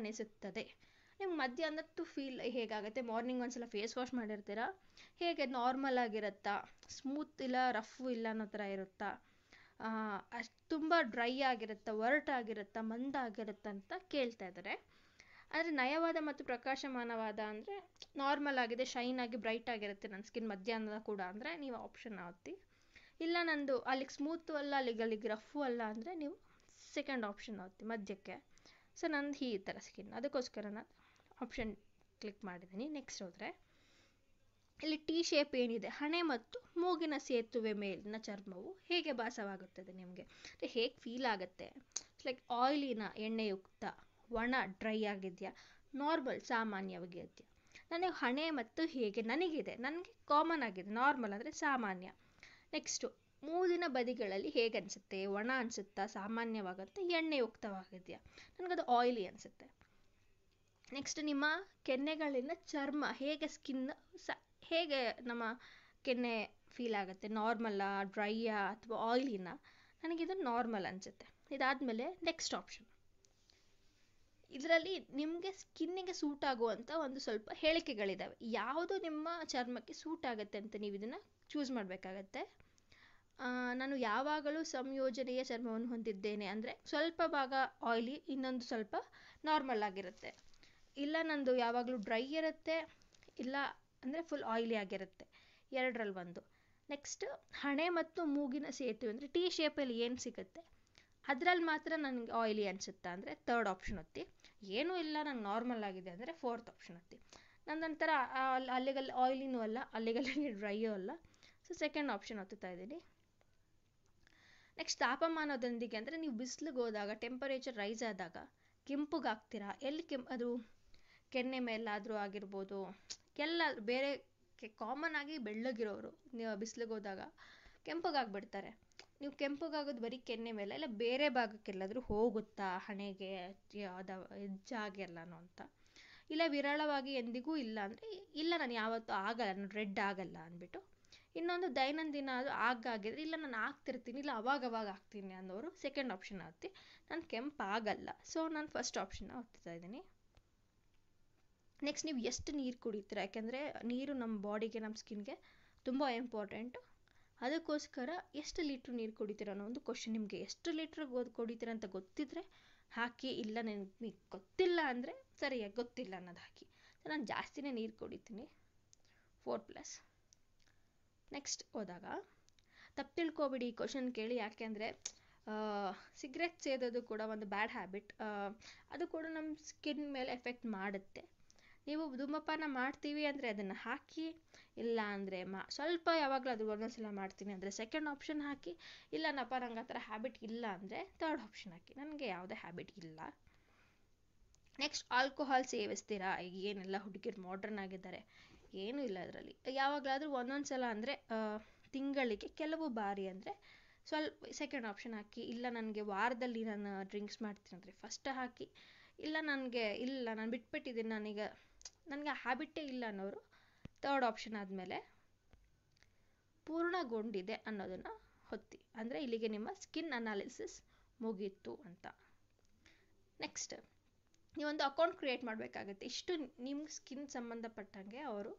ನಿಮ್ಗೆ ಮಧ್ಯಾಹ್ನದ್ದು ಫೀಲ್ ಹೇಗಾಗುತ್ತೆ ಮಾರ್ನಿಂಗ್ ಒಂದು ಸಲ ಫೇಸ್ ವಾಶ್ ಮಾಡಿರ್ತೀರ ಹೇಗೆ ನಾರ್ಮಲ್ ಆಗಿರುತ್ತಾ ಸ್ಮೂತ್ ಇಲ್ಲ ರಫ್ ಇಲ್ಲ ಅನ್ನೋ ಥರ ಇರುತ್ತಾ ಅಷ್ಟು ತುಂಬ ಡ್ರೈ ಆಗಿರುತ್ತಾ ಮಂದ ಆಗಿರುತ್ತ ಅಂತ ಕೇಳ್ತಾ ಇದ್ದಾರೆ ಆದರೆ ನಯವಾದ ಮತ್ತು ಪ್ರಕಾಶಮಾನವಾದ ಅಂದರೆ ನಾರ್ಮಲ್ ಆಗಿದೆ ಶೈನ್ ಆಗಿ ಬ್ರೈಟ್ ಆಗಿರುತ್ತೆ ನನ್ನ ಸ್ಕಿನ್ ಮಧ್ಯಾಹ್ನದ ಕೂಡ ಅಂದರೆ ನೀವು ಆಪ್ಷನ್ ಒತ್ತಿ ಇಲ್ಲ ನಂದು ಅಲ್ಲಿಗೆ ಸ್ಮೂತು ಅಲ್ಲ ಅಲ್ಲಿಗೆ ಅಲ್ಲಿಗೆ ರಫ್ಫು ಅಲ್ಲ ಅಂದರೆ ನೀವು ಸೆಕೆಂಡ್ ಆಪ್ಷನ್ ಆಗುತ್ತೆ ಮಧ್ಯಕ್ಕೆ ಸೊ ನಂದು ಈ ಥರ ಸ್ಕಿನ್ ಅದಕ್ಕೋಸ್ಕರ ನಾನು ಆಪ್ಷನ್ ಕ್ಲಿಕ್ ಮಾಡಿದ್ದೀನಿ ನೆಕ್ಸ್ಟ್ ಹೋದರೆ ಇಲ್ಲಿ ಟಿ ಶೇಪ್ ಏನಿದೆ ಹಣೆ ಮತ್ತು ಮೂಗಿನ ಸೇತುವೆ ಮೇಲಿನ ಚರ್ಮವು ಹೇಗೆ ಭಾಸವಾಗುತ್ತದೆ ನಿಮಗೆ ಹೇಗೆ ಫೀಲ್ ಆಗುತ್ತೆ ಲೈಕ್ ಆಯಿಲಿನ ಎಣ್ಣೆಯುಕ್ತ ಒಣ ಡ್ರೈ ಆಗಿದೆಯಾ ನಾರ್ಮಲ್ ಸಾಮಾನ್ಯವಾಗಿ ಇದೆಯಾ ನನಗೆ ಹಣೆ ಮತ್ತು ಹೇಗೆ ನನಗಿದೆ ನನಗೆ ಕಾಮನ್ ಆಗಿದೆ ನಾರ್ಮಲ್ ಅಂದರೆ ಸಾಮಾನ್ಯ ನೆಕ್ಸ್ಟು ಮೂದಿನ ಬದಿಗಳಲ್ಲಿ ಹೇಗೆ ಅನಿಸುತ್ತೆ ಒಣ ಅನಿಸುತ್ತಾ ಎಣ್ಣೆ ಎಣ್ಣೆಯುಕ್ತವಾಗಿದೆಯಾ ನನಗದು ಆಯಿಲಿ ಅನಿಸುತ್ತೆ ನೆಕ್ಸ್ಟ್ ನಿಮ್ಮ ಕೆನ್ನೆಗಳಿಂದ ಚರ್ಮ ಹೇಗೆ ಸ್ಕಿನ್ ಸ ಹೇಗೆ ನಮ್ಮ ಕೆನ್ನೆ ಫೀಲ್ ಆಗುತ್ತೆ ನಾರ್ಮಲ್ಲಾ ಡ್ರೈಯಾ ಅಥವಾ ಆಯಿಲಿನಾ ನನಗಿದು ನಾರ್ಮಲ್ ಅನಿಸುತ್ತೆ ಇದಾದಮೇಲೆ ನೆಕ್ಸ್ಟ್ ಆಪ್ಷನ್ ಇದರಲ್ಲಿ ನಿಮಗೆ ಸ್ಕಿನ್ನಿಗೆ ಸೂಟ್ ಆಗುವಂಥ ಒಂದು ಸ್ವಲ್ಪ ಹೇಳಿಕೆಗಳಿದ್ದಾವೆ ಯಾವುದು ನಿಮ್ಮ ಚರ್ಮಕ್ಕೆ ಸೂಟ್ ಆಗುತ್ತೆ ಅಂತ ನೀವು ಇದನ್ನು ಚೂಸ್ ಮಾಡಬೇಕಾಗತ್ತೆ ನಾನು ಯಾವಾಗಲೂ ಸಂಯೋಜನೆಯ ಚರ್ಮವನ್ನು ಹೊಂದಿದ್ದೇನೆ ಅಂದರೆ ಸ್ವಲ್ಪ ಭಾಗ ಆಯ್ಲಿ ಇನ್ನೊಂದು ಸ್ವಲ್ಪ ನಾರ್ಮಲ್ ಆಗಿರುತ್ತೆ ಇಲ್ಲ ನನ್ನದು ಯಾವಾಗಲೂ ಡ್ರೈ ಇರುತ್ತೆ ಇಲ್ಲ ಅಂದರೆ ಫುಲ್ ಆಯ್ಲಿ ಆಗಿರುತ್ತೆ ಎರಡರಲ್ಲಿ ಒಂದು ನೆಕ್ಸ್ಟ್ ಹಣೆ ಮತ್ತು ಮೂಗಿನ ಸೇತುವೆ ಅಂದರೆ ಟಿ ಶೇಪಲ್ಲಿ ಏನು ಸಿಗುತ್ತೆ ಅದರಲ್ಲಿ ಮಾತ್ರ ನನಗೆ ಆಯ್ಲಿ ಅನಿಸುತ್ತಾ ಅಂದರೆ ತರ್ಡ್ ಆಪ್ಷನ್ ಒತ್ತಿ ಏನೂ ಇಲ್ಲ ನಂಗೆ ನಾರ್ಮಲ್ ಆಗಿದೆ ಅಂದರೆ ಫೋರ್ತ್ ಆಪ್ಷನ್ ಒತ್ತಿ ಒಂಥರ ಅಲ್ಲಿ ಅಲ್ಲಿಗಲ್ಲಿ ಆಯ್ಲಿನೂ ಅಲ್ಲ ಅಲ್ಲಿಗಲ್ಲಿ ಡ್ರೈಯೂ ಅಲ್ಲ ಸೊ ಸೆಕೆಂಡ್ ಆಪ್ಷನ್ ಒತ್ತುತ್ತಾ ಇದ್ದೀನಿ ನೆಕ್ಸ್ಟ್ ತಾಪಮಾನದೊಂದಿಗೆ ಅಂದರೆ ನೀವು ಬಿಸಿಲಿಗೆ ಹೋದಾಗ ಟೆಂಪರೇಚರ್ ರೈಸ್ ಆದಾಗ ಕೆಂಪುಗಾಗ್ತೀರಾ ಎಲ್ಲಿ ಕೆಂಪು ಅದು ಕೆನ್ನೆ ಮೇಲಾದರೂ ಆಗಿರ್ಬೋದು ಎಲ್ಲ ಬೇರೆ ಕಾಮನ್ ಆಗಿ ಬೆಳ್ಳಗಿರೋರು ನೀವು ಬಿಸ್ಲಿಗೆ ಹೋದಾಗ ಕೆಂಪುಗಾಗ್ಬಿಡ್ತಾರೆ ನೀವು ಕೆಂಪುಗಾಗೋದು ಬರೀ ಕೆನ್ನೆ ಮೇಲೆ ಇಲ್ಲ ಬೇರೆ ಭಾಗಕ್ಕೆಲ್ಲಾದರೂ ಹೋಗುತ್ತಾ ಹಣೆಗೆ ಅದ ಹೆಜ್ಜಾಗೆ ಎಲ್ಲನೂ ಅಂತ ಇಲ್ಲ ವಿರಳವಾಗಿ ಎಂದಿಗೂ ಇಲ್ಲ ಅಂದರೆ ಇಲ್ಲ ನಾನು ಯಾವತ್ತೂ ಆಗಲ್ಲ ನಾನು ರೆಡ್ ಆಗಲ್ಲ ಅಂದ್ಬಿಟ್ಟು ಇನ್ನೊಂದು ದೈನಂದಿನ ಅದು ಆಗಾಗಿದ್ರೆ ಇಲ್ಲ ನಾನು ಆಗ್ತಿರ್ತೀನಿ ಇಲ್ಲ ಅವಾಗ ಅವಾಗ ಆಗ್ತೀನಿ ಅನ್ನೋರು ಸೆಕೆಂಡ್ ಆಪ್ಷನ್ ಆಗ್ತಿ ನಾನು ಕೆಂಪು ಆಗಲ್ಲ ಸೊ ನಾನು ಫಸ್ಟ್ ಆಪ್ಷನ್ನ ಓದ್ತಾ ಇದ್ದೀನಿ ನೆಕ್ಸ್ಟ್ ನೀವು ಎಷ್ಟು ನೀರು ಕುಡಿತೀರ ಯಾಕೆಂದರೆ ನೀರು ನಮ್ಮ ಬಾಡಿಗೆ ನಮ್ಮ ಸ್ಕಿನ್ಗೆ ತುಂಬ ಇಂಪಾರ್ಟೆಂಟು ಅದಕ್ಕೋಸ್ಕರ ಎಷ್ಟು ಲೀಟ್ರ್ ನೀರು ಕುಡಿತೀರ ಅನ್ನೋ ಒಂದು ಕ್ವಶನ್ ನಿಮಗೆ ಎಷ್ಟು ಲೀಟ್ರ್ ಕುಡಿತೀರ ಅಂತ ಗೊತ್ತಿದ್ರೆ ಹಾಕಿ ಇಲ್ಲ ನನಗೆ ಗೊತ್ತಿಲ್ಲ ಅಂದರೆ ಸರಿಯಾಗಿ ಗೊತ್ತಿಲ್ಲ ಅನ್ನೋದು ಹಾಕಿ ನಾನು ಜಾಸ್ತಿನೇ ನೀರು ಕುಡಿತೀನಿ ಫೋರ್ ಪ್ಲಸ್ ನೆಕ್ಸ್ಟ್ ಹೋದಾಗ ತಪ್ಪು ತಿಳ್ಕೊಬಿಡಿ ಈ ಕ್ವಶನ್ ಕೇಳಿ ಯಾಕೆಂದ್ರೆ ಅಂದರೆ ಸಿಗ್ರೆಟ್ ಸೇದೋದು ಕೂಡ ಒಂದು ಬ್ಯಾಡ್ ಹ್ಯಾಬಿಟ್ ಅದು ಕೂಡ ನಮ್ಮ ಸ್ಕಿನ್ ಮೇಲೆ ಎಫೆಕ್ಟ್ ಮಾಡುತ್ತೆ ನೀವು ಧೂಮಪಾನ ಮಾಡ್ತೀವಿ ಅಂದರೆ ಅದನ್ನು ಹಾಕಿ ಇಲ್ಲ ಅಂದರೆ ಮಾ ಸ್ವಲ್ಪ ಒಂದೊಂದು ಒಂದೊಂದ್ಸಲ ಮಾಡ್ತೀನಿ ಅಂದರೆ ಸೆಕೆಂಡ್ ಆಪ್ಷನ್ ಹಾಕಿ ಇಲ್ಲನಪ್ಪ ನಂಗೆ ಆ ಥರ ಹ್ಯಾಬಿಟ್ ಇಲ್ಲ ಅಂದರೆ ತರ್ಡ್ ಆಪ್ಷನ್ ಹಾಕಿ ನನಗೆ ಯಾವುದೇ ಹ್ಯಾಬಿಟ್ ಇಲ್ಲ ನೆಕ್ಸ್ಟ್ ಆಲ್ಕೋಹಾಲ್ ಸೇವಿಸ್ತೀರಾ ಈಗ ಏನೆಲ್ಲ ಹುಡುಗಿರು ಮಾಡ್ರನ್ ಆಗಿದ್ದಾರೆ ಏನೂ ಇಲ್ಲ ಅದರಲ್ಲಿ ಯಾವಾಗಲಾದರೂ ಒಂದೊಂದು ಸಲ ಅಂದರೆ ತಿಂಗಳಿಗೆ ಕೆಲವು ಬಾರಿ ಅಂದರೆ ಸ್ವಲ್ಪ ಸೆಕೆಂಡ್ ಆಪ್ಷನ್ ಹಾಕಿ ಇಲ್ಲ ನನಗೆ ವಾರದಲ್ಲಿ ನಾನು ಡ್ರಿಂಕ್ಸ್ ಮಾಡ್ತೀನಿ ಅಂದರೆ ಫಸ್ಟ್ ಹಾಕಿ ಇಲ್ಲ ನನಗೆ ಇಲ್ಲ ನಾನು ಬಿಟ್ಬಿಟ್ಟಿದ್ದೀನಿ ನಾನೀಗ ನನಗೆ ಆ ಹ್ಯಾಬಿಟ್ಟೇ ಇಲ್ಲ ಅನ್ನೋರು ತರ್ಡ್ ಆಪ್ಷನ್ ಆದ್ಮೇಲೆ ಪೂರ್ಣಗೊಂಡಿದೆ ಅನ್ನೋದನ್ನು ಹೊತ್ತಿ ಅಂದರೆ ಇಲ್ಲಿಗೆ ನಿಮ್ಮ ಸ್ಕಿನ್ ಅನಾಲಿಸಿಸ್ ಮುಗೀತು ಅಂತ ನೆಕ್ಸ್ಟ್ ನೀವು ಒಂದು ಅಕೌಂಟ್ ಕ್ರಿಯೇಟ್ ಮಾಡಬೇಕಾಗತ್ತೆ ಇಷ್ಟು ನಿಮ್ಮ ಸ್ಕಿನ್ ಸಂಬಂಧಪಟ್ಟಂಗೆ ಅವರು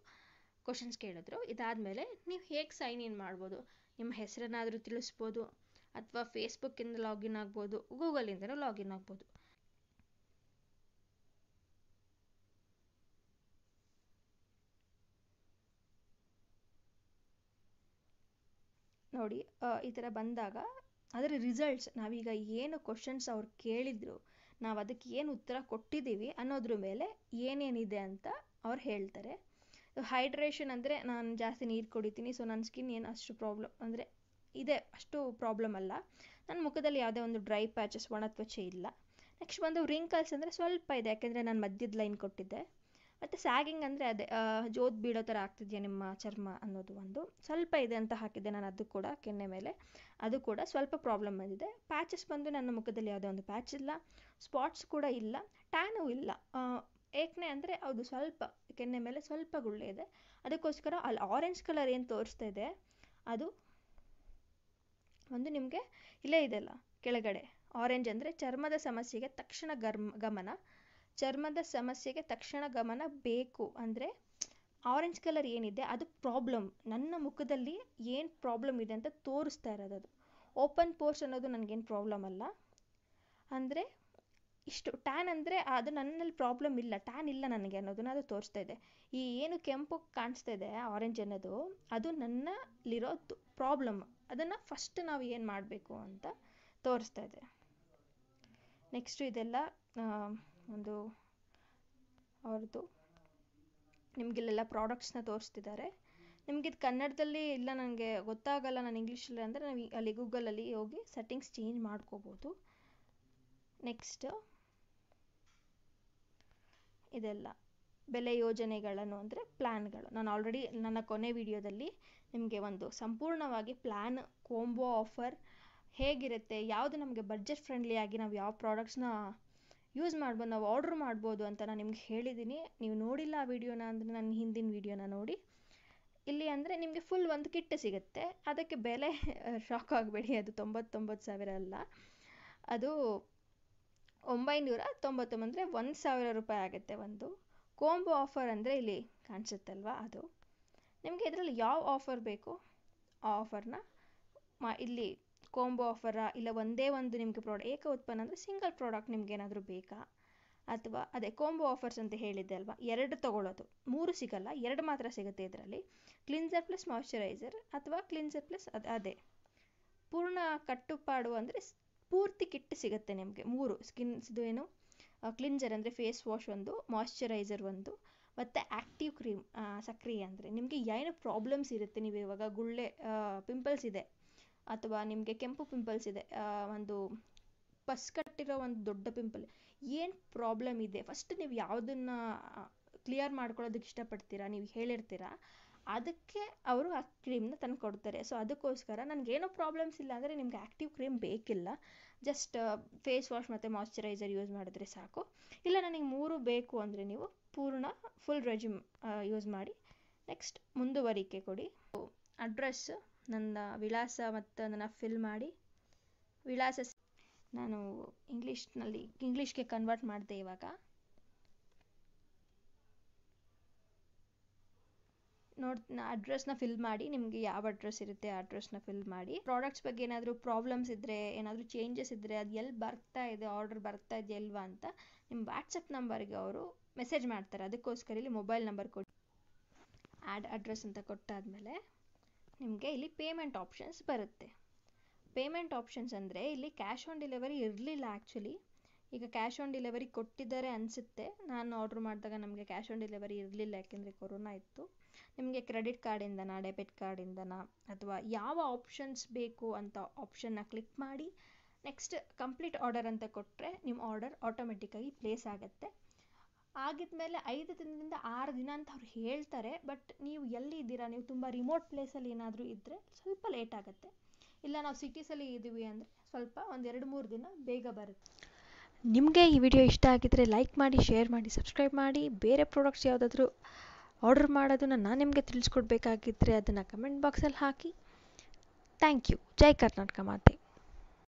ಕ್ವಷನ್ಸ್ ಕೇಳಿದ್ರು ಇದಾದಮೇಲೆ ನೀವು ಹೇಗೆ ಸೈನ್ ಇನ್ ಮಾಡ್ಬೋದು ನಿಮ್ಮ ಹೆಸರನ್ನಾದರೂ ತಿಳಿಸ್ಬೋದು ಅಥವಾ ಫೇಸ್ಬುಕ್ಕಿಂದ ಲಾಗಿನ್ ಆಗ್ಬೋದು ಗೂಗಲಿಂದನೂ ಲಾಗಿನ್ ಆಗ್ಬೋದು ನೋಡಿ ಈ ಥರ ಬಂದಾಗ ಅದರ ರಿಸಲ್ಟ್ಸ್ ನಾವೀಗ ಏನು ಕ್ವಶನ್ಸ್ ಅವ್ರು ಕೇಳಿದ್ರು ನಾವು ಅದಕ್ಕೆ ಏನು ಉತ್ತರ ಕೊಟ್ಟಿದ್ದೀವಿ ಅನ್ನೋದ್ರ ಮೇಲೆ ಏನೇನಿದೆ ಅಂತ ಅವ್ರು ಹೇಳ್ತಾರೆ ಹೈಡ್ರೇಷನ್ ಅಂದರೆ ನಾನು ಜಾಸ್ತಿ ನೀರು ಕುಡಿತೀನಿ ಸೊ ನನ್ನ ಸ್ಕಿನ್ ಏನು ಅಷ್ಟು ಪ್ರಾಬ್ಲಮ್ ಅಂದರೆ ಇದೆ ಅಷ್ಟು ಪ್ರಾಬ್ಲಮ್ ಅಲ್ಲ ನನ್ನ ಮುಖದಲ್ಲಿ ಯಾವುದೇ ಒಂದು ಡ್ರೈ ಪ್ಯಾಚಸ್ ಒಣ ತ್ವಚೆ ಇಲ್ಲ ನೆಕ್ಸ್ಟ್ ಬಂದು ರಿಂಕಲ್ಸ್ ಅಂದರೆ ಸ್ವಲ್ಪ ಇದೆ ಯಾಕೆಂದರೆ ನಾನು ಮಧ್ಯದ ಲೈನ್ ಕೊಟ್ಟಿದ್ದೆ ಮತ್ತು ಸ್ಯಾಗಿಂಗ್ ಅಂದರೆ ಅದೇ ಜೋತು ಬೀಳೋ ಥರ ಆಗ್ತಿದೆಯಾ ನಿಮ್ಮ ಚರ್ಮ ಅನ್ನೋದು ಒಂದು ಸ್ವಲ್ಪ ಇದೆ ಅಂತ ಹಾಕಿದ್ದೆ ನಾನು ಅದು ಕೂಡ ಕೆನ್ನೆ ಮೇಲೆ ಅದು ಕೂಡ ಸ್ವಲ್ಪ ಪ್ರಾಬ್ಲಮ್ ಬಂದಿದೆ ಪ್ಯಾಚಸ್ ಬಂದು ನನ್ನ ಮುಖದಲ್ಲಿ ಯಾವುದೇ ಒಂದು ಪ್ಯಾಚ್ ಇಲ್ಲ ಸ್ಪಾಟ್ಸ್ ಕೂಡ ಇಲ್ಲ ಟ್ಯಾನು ಇಲ್ಲ ಏಕನೆ ಅಂದರೆ ಅದು ಸ್ವಲ್ಪ ಕೆನ್ನೆ ಮೇಲೆ ಸ್ವಲ್ಪ ಗುಳ್ಳೆ ಇದೆ ಅದಕ್ಕೋಸ್ಕರ ಅಲ್ಲಿ ಆರೆಂಜ್ ಕಲರ್ ಏನು ತೋರಿಸ್ತಾ ಇದೆ ಅದು ಒಂದು ನಿಮಗೆ ಇಲ್ಲೇ ಇದೆಯಲ್ಲ ಕೆಳಗಡೆ ಆರೆಂಜ್ ಅಂದರೆ ಚರ್ಮದ ಸಮಸ್ಯೆಗೆ ತಕ್ಷಣ ಗರ್ಮ್ ಗಮನ ಚರ್ಮದ ಸಮಸ್ಯೆಗೆ ತಕ್ಷಣ ಗಮನ ಬೇಕು ಅಂದರೆ ಆರೆಂಜ್ ಕಲರ್ ಏನಿದೆ ಅದು ಪ್ರಾಬ್ಲಮ್ ನನ್ನ ಮುಖದಲ್ಲಿ ಏನು ಪ್ರಾಬ್ಲಮ್ ಇದೆ ಅಂತ ತೋರಿಸ್ತಾ ಇರೋದು ಅದು ಓಪನ್ ಪೋರ್ಸ್ ಅನ್ನೋದು ನನಗೇನು ಪ್ರಾಬ್ಲಮ್ ಅಲ್ಲ ಅಂದರೆ ಇಷ್ಟು ಟ್ಯಾನ್ ಅಂದರೆ ಅದು ನನ್ನಲ್ಲಿ ಪ್ರಾಬ್ಲಮ್ ಇಲ್ಲ ಟ್ಯಾನ್ ಇಲ್ಲ ನನಗೆ ಅನ್ನೋದನ್ನ ಅದು ತೋರಿಸ್ತಾ ಇದೆ ಈ ಏನು ಕೆಂಪು ಕಾಣಿಸ್ತಾ ಇದೆ ಆರೆಂಜ್ ಅನ್ನೋದು ಅದು ನನ್ನಲ್ಲಿರೋದು ಪ್ರಾಬ್ಲಮ್ ಅದನ್ನು ಫಸ್ಟ್ ನಾವು ಏನು ಮಾಡಬೇಕು ಅಂತ ತೋರಿಸ್ತಾ ಇದೆ ನೆಕ್ಸ್ಟು ಇದೆಲ್ಲ ಒಂದು ಅವ್ರದ್ದು ನಿಮ್ಗೆ ಇಲ್ಲೆಲ್ಲ ಪ್ರಾಡಕ್ಟ್ಸ್ನ ತೋರಿಸ್ತಿದ್ದಾರೆ ನಿಮ್ಗೆ ಕನ್ನಡದಲ್ಲಿ ಇಲ್ಲ ನನಗೆ ಗೊತ್ತಾಗಲ್ಲ ನಾನು ಇಂಗ್ಲೀಷಲ್ಲಿ ಅಂದರೆ ನಾವು ಅಲ್ಲಿ ಗೂಗಲಲ್ಲಿ ಹೋಗಿ ಸೆಟ್ಟಿಂಗ್ಸ್ ಚೇಂಜ್ ಮಾಡ್ಕೋಬೋದು ನೆಕ್ಸ್ಟ್ ಇದೆಲ್ಲ ಬೆಲೆ ಯೋಜನೆಗಳನ್ನು ಅಂದರೆ ಪ್ಲ್ಯಾನ್ಗಳು ನಾನು ಆಲ್ರೆಡಿ ನನ್ನ ಕೊನೆ ವಿಡಿಯೋದಲ್ಲಿ ನಿಮಗೆ ಒಂದು ಸಂಪೂರ್ಣವಾಗಿ ಪ್ಲ್ಯಾನ್ ಕೋಂಬೋ ಆಫರ್ ಹೇಗಿರುತ್ತೆ ಯಾವುದು ನಮಗೆ ಬಡ್ಜೆಟ್ ಫ್ರೆಂಡ್ಲಿ ಆಗಿ ನಾವು ಯಾವ ಪ್ರಾಡಕ್ಟ್ಸ್ನ ಯೂಸ್ ಮಾಡ್ಬೋದು ನಾವು ಆರ್ಡ್ರ್ ಮಾಡ್ಬೋದು ಅಂತ ನಾನು ನಿಮ್ಗೆ ಹೇಳಿದ್ದೀನಿ ನೀವು ನೋಡಿಲ್ಲ ಆ ವಿಡಿಯೋನ ಅಂದರೆ ನನ್ನ ಹಿಂದಿನ ವಿಡಿಯೋನ ನೋಡಿ ಇಲ್ಲಿ ಅಂದರೆ ನಿಮಗೆ ಫುಲ್ ಒಂದು ಕಿಟ್ ಸಿಗುತ್ತೆ ಅದಕ್ಕೆ ಬೆಲೆ ಶಾಕ್ ಆಗಬೇಡಿ ಅದು ತೊಂಬತ್ತೊಂಬತ್ತು ಸಾವಿರ ಅಲ್ಲ ಅದು ಒಂಬೈನೂರ ತೊಂಬತ್ತೊಂಬತ್ತು ಅಂದರೆ ಒಂದು ಸಾವಿರ ರೂಪಾಯಿ ಆಗುತ್ತೆ ಒಂದು ಕೋಂಬೋ ಆಫರ್ ಅಂದರೆ ಇಲ್ಲಿ ಕಾಣಿಸುತ್ತಲ್ವ ಅದು ನಿಮಗೆ ಇದರಲ್ಲಿ ಯಾವ ಆಫರ್ ಬೇಕು ಆ ಆಫರ್ನ ಮಾ ಇಲ್ಲಿ ಕೋಂಬೋ ಆಫರಾ ಇಲ್ಲ ಒಂದೇ ಒಂದು ನಿಮಗೆ ಪ್ರಾಡಕ್ಟ್ ಏಕ ಉತ್ಪನ್ನ ಅಂದರೆ ಸಿಂಗಲ್ ಪ್ರಾಡಕ್ಟ್ ಏನಾದರೂ ಬೇಕಾ ಅಥವಾ ಅದೇ ಕೋಂಬೋ ಆಫರ್ಸ್ ಅಂತ ಹೇಳಿದ್ದೆ ಅಲ್ವಾ ಎರಡು ತೊಗೊಳ್ಳೋದು ಮೂರು ಸಿಗಲ್ಲ ಎರಡು ಮಾತ್ರ ಸಿಗುತ್ತೆ ಇದರಲ್ಲಿ ಕ್ಲಿನ್ಸರ್ ಪ್ಲಸ್ ಮಾಯಿಶ್ಚರೈಸರ್ ಅಥವಾ ಕ್ಲಿನ್ಸರ್ ಪ್ಲಸ್ ಅದು ಅದೇ ಪೂರ್ಣ ಕಟ್ಟುಪಾಡು ಅಂದರೆ ಪೂರ್ತಿ ಕಿಟ್ ಸಿಗುತ್ತೆ ನಿಮಗೆ ಮೂರು ಸ್ಕಿನ್ಸ್ದು ಏನು ಕ್ಲಿನ್ಸರ್ ಅಂದರೆ ಫೇಸ್ ವಾಶ್ ಒಂದು ಮಾಯಿಶ್ಚರೈಸರ್ ಒಂದು ಮತ್ತು ಆ್ಯಕ್ಟಿವ್ ಕ್ರೀಮ್ ಸಕ್ರಿಯ ಅಂದರೆ ನಿಮಗೆ ಏನು ಪ್ರಾಬ್ಲಮ್ಸ್ ಇರುತ್ತೆ ನೀವು ಇವಾಗ ಗುಳ್ಳೆ ಪಿಂಪಲ್ಸ್ ಇದೆ ಅಥವಾ ನಿಮಗೆ ಕೆಂಪು ಪಿಂಪಲ್ಸ್ ಇದೆ ಒಂದು ಕಟ್ಟಿರೋ ಒಂದು ದೊಡ್ಡ ಪಿಂಪಲ್ ಏನು ಪ್ರಾಬ್ಲಮ್ ಇದೆ ಫಸ್ಟ್ ನೀವು ಯಾವುದನ್ನು ಕ್ಲಿಯರ್ ಮಾಡ್ಕೊಳ್ಳೋದಕ್ಕೆ ಇಷ್ಟಪಡ್ತೀರಾ ನೀವು ಹೇಳಿರ್ತೀರಾ ಅದಕ್ಕೆ ಅವರು ಆ ಕ್ರೀಮ್ನ ತಂದು ಕೊಡ್ತಾರೆ ಸೊ ಅದಕ್ಕೋಸ್ಕರ ನನಗೇನೋ ಪ್ರಾಬ್ಲಮ್ಸ್ ಇಲ್ಲ ಅಂದರೆ ನಿಮ್ಗೆ ಆ್ಯಕ್ಟಿವ್ ಕ್ರೀಮ್ ಬೇಕಿಲ್ಲ ಜಸ್ಟ್ ಫೇಸ್ ವಾಶ್ ಮತ್ತು ಮಾಯಶ್ಚರೈಸರ್ ಯೂಸ್ ಮಾಡಿದ್ರೆ ಸಾಕು ಇಲ್ಲ ನನಗೆ ಮೂರು ಬೇಕು ಅಂದರೆ ನೀವು ಪೂರ್ಣ ಫುಲ್ ರೆಜ್ಯೂಮ್ ಯೂಸ್ ಮಾಡಿ ನೆಕ್ಸ್ಟ್ ಮುಂದುವರಿಕೆ ಕೊಡಿ ಅಡ್ರೆಸ್ ನನ್ನ ವಿಳಾಸ ಮತ್ತು ನನ್ನ ಫಿಲ್ ಮಾಡಿ ವಿಳಾಸ ನಾನು ಇಂಗ್ಲೀಷ್ನಲ್ಲಿ ಇಂಗ್ಲೀಷ್ಗೆ ಕನ್ವರ್ಟ್ ಮಾಡಿದೆ ಇವಾಗ ನೋಡ್ ಅಡ್ರೆಸ್ನ ಫಿಲ್ ಮಾಡಿ ನಿಮಗೆ ಯಾವ ಅಡ್ರೆಸ್ ಇರುತ್ತೆ ಆ ಅಡ್ರೆಸ್ನ ಫಿಲ್ ಮಾಡಿ ಪ್ರಾಡಕ್ಟ್ಸ್ ಬಗ್ಗೆ ಏನಾದರೂ ಪ್ರಾಬ್ಲಮ್ಸ್ ಇದ್ದರೆ ಏನಾದರೂ ಚೇಂಜಸ್ ಇದ್ದರೆ ಅದು ಎಲ್ಲಿ ಬರ್ತಾ ಇದೆ ಆರ್ಡರ್ ಬರ್ತಾ ಇದೆ ಅಂತ ನಿಮ್ಮ ವಾಟ್ಸಪ್ ನಂಬರ್ಗೆ ಅವರು ಮೆಸೇಜ್ ಮಾಡ್ತಾರೆ ಅದಕ್ಕೋಸ್ಕರ ಇಲ್ಲಿ ಮೊಬೈಲ್ ನಂಬರ್ ಕೊಟ್ಟು ಆ್ಯಡ್ ಅಡ್ರೆಸ್ ಅಂತ ಕೊಟ್ಟಾದ್ಮೇಲೆ ನಿಮಗೆ ಇಲ್ಲಿ ಪೇಮೆಂಟ್ ಆಪ್ಷನ್ಸ್ ಬರುತ್ತೆ ಪೇಮೆಂಟ್ ಆಪ್ಷನ್ಸ್ ಅಂದರೆ ಇಲ್ಲಿ ಕ್ಯಾಶ್ ಆನ್ ಡೆಲಿವರಿ ಇರಲಿಲ್ಲ ಆ್ಯಕ್ಚುಲಿ ಈಗ ಕ್ಯಾಶ್ ಆನ್ ಡೆಲಿವರಿ ಕೊಟ್ಟಿದ್ದಾರೆ ಅನಿಸುತ್ತೆ ನಾನು ಆರ್ಡ್ರ್ ಮಾಡಿದಾಗ ನಮಗೆ ಕ್ಯಾಶ್ ಆನ್ ಡೆಲಿವರಿ ಇರಲಿಲ್ಲ ಯಾಕೆಂದರೆ ಕೊರೋನಾ ಇತ್ತು ನಿಮಗೆ ಕ್ರೆಡಿಟ್ ಕಾರ್ಡಿಂದನ ಡೆಬಿಟ್ ಕಾರ್ಡಿಂದನ ಅಥವಾ ಯಾವ ಆಪ್ಷನ್ಸ್ ಬೇಕು ಅಂತ ಆಪ್ಷನ್ನ ಕ್ಲಿಕ್ ಮಾಡಿ ನೆಕ್ಸ್ಟ್ ಕಂಪ್ಲೀಟ್ ಆರ್ಡರ್ ಅಂತ ಕೊಟ್ಟರೆ ನಿಮ್ಮ ಆರ್ಡರ್ ಆಟೋಮೆಟಿಕ್ಕಾಗಿ ಪ್ಲೇಸ್ ಆಗುತ್ತೆ ಆಗಿದ್ಮೇಲೆ ಐದು ದಿನದಿಂದ ಆರು ದಿನ ಅಂತ ಅವ್ರು ಹೇಳ್ತಾರೆ ಬಟ್ ನೀವು ಎಲ್ಲಿ ಇದ್ದೀರಾ ನೀವು ತುಂಬ ರಿಮೋಟ್ ಪ್ಲೇಸಲ್ಲಿ ಏನಾದರೂ ಇದ್ದರೆ ಸ್ವಲ್ಪ ಲೇಟ್ ಆಗುತ್ತೆ ಇಲ್ಲ ನಾವು ಸಿಟೀಸಲ್ಲಿ ಇದ್ದೀವಿ ಅಂದರೆ ಸ್ವಲ್ಪ ಒಂದು ಎರಡು ಮೂರು ದಿನ ಬೇಗ ಬರುತ್ತೆ ನಿಮಗೆ ಈ ವಿಡಿಯೋ ಇಷ್ಟ ಆಗಿದ್ದರೆ ಲೈಕ್ ಮಾಡಿ ಶೇರ್ ಮಾಡಿ ಸಬ್ಸ್ಕ್ರೈಬ್ ಮಾಡಿ ಬೇರೆ ಪ್ರಾಡಕ್ಟ್ಸ್ ಯಾವುದಾದ್ರೂ ಆರ್ಡರ್ ಮಾಡೋದನ್ನು ನಾನು ನಿಮಗೆ ತಿಳಿಸ್ಕೊಡ್ಬೇಕಾಗಿದ್ದರೆ ಅದನ್ನು ಕಮೆಂಟ್ ಬಾಕ್ಸಲ್ಲಿ ಹಾಕಿ ಥ್ಯಾಂಕ್ ಯು ಜೈ ಕರ್ನಾಟಕ ಮಾತೆ